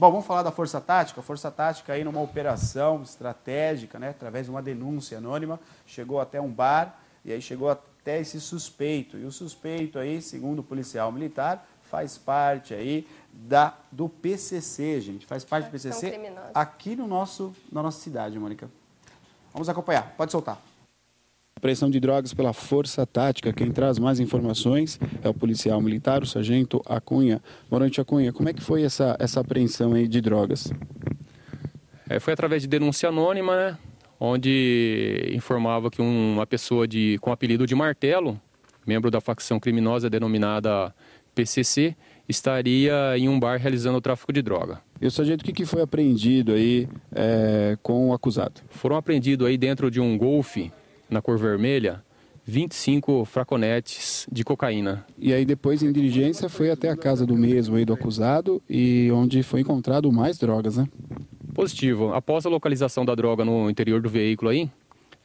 Bom, vamos falar da força tática. Força tática aí numa operação estratégica, né, através de uma denúncia anônima, chegou até um bar e aí chegou até esse suspeito. E o suspeito aí, segundo o policial militar, faz parte aí da do PCC, gente. Faz parte do PCC aqui no nosso na nossa cidade, Mônica. Vamos acompanhar. Pode soltar. Apreensão de drogas pela Força Tática. Quem traz mais informações é o policial militar, o sargento Acunha. Morante Acunha, como é que foi essa, essa apreensão aí de drogas? É, foi através de denúncia anônima, né? onde informava que um, uma pessoa de, com apelido de Martelo, membro da facção criminosa denominada PCC, estaria em um bar realizando o tráfico de droga. E o sargento, o que, foi apreendido aí é, com o acusado? Foram apreendidos aí dentro de um golfe na cor vermelha 25 fraconetes de cocaína. E aí depois, em diligência, foi até a casa do mesmo aí do acusado e onde foi encontrado mais drogas, né? Positivo. Após a localização da droga no interior do veículo aí,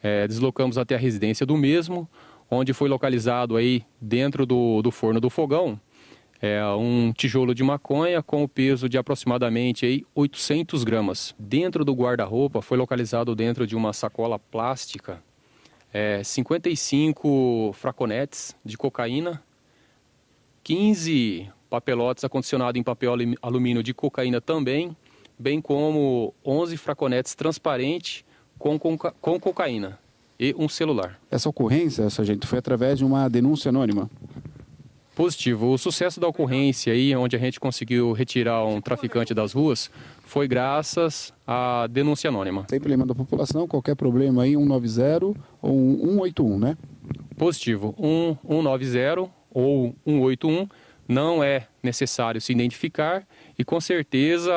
é, deslocamos até a residência do mesmo, onde foi localizado aí dentro do, do forno do fogão é, um tijolo de maconha com o peso de aproximadamente aí, 800 gramas. Dentro do guarda-roupa foi localizado dentro de uma sacola plástica é, 55 fraconetes de cocaína, 15 papelotes acondicionados em papel alumínio de cocaína também, bem como 11 fraconetes transparentes com, com cocaína e um celular. Essa ocorrência, gente foi através de uma denúncia anônima? positivo. O sucesso da ocorrência aí, onde a gente conseguiu retirar um traficante das ruas, foi graças à denúncia anônima. Tem problema da população, qualquer problema aí, 190 ou 181, né? Positivo. 190 ou 181 não é necessário se identificar e com certeza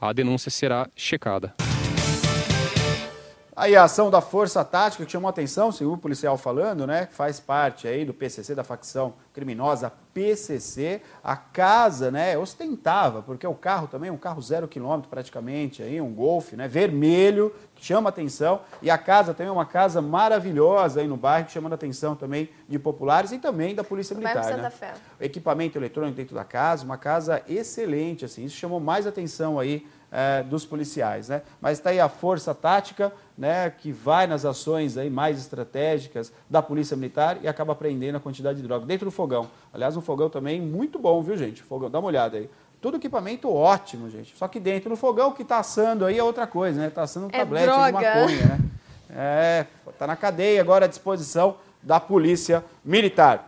a denúncia será checada. Aí a ação da Força Tática que chamou atenção, segundo o policial falando, né? Faz parte aí do PCC, da facção criminosa PCC, a casa, né, ostentava, porque o carro também, um carro zero quilômetro praticamente, aí, um Golf, né, vermelho, que chama atenção, e a casa também é uma casa maravilhosa aí no bairro, chamando atenção também de populares e também da Polícia Militar, Santa né? Fé. Equipamento eletrônico dentro da casa, uma casa excelente, assim, isso chamou mais atenção aí é, dos policiais, né? Mas está aí a força tática, né, que vai nas ações aí mais estratégicas da Polícia Militar e acaba prendendo a quantidade de droga dentro do fogão. Aliás, um fogão também, muito bom, viu, gente? Fogão, dá uma olhada aí. Tudo equipamento ótimo, gente. Só que dentro do fogão que está assando aí é outra coisa, né? Está assando um é tablete de maconha, né? É, tá na cadeia agora à disposição da Polícia Militar.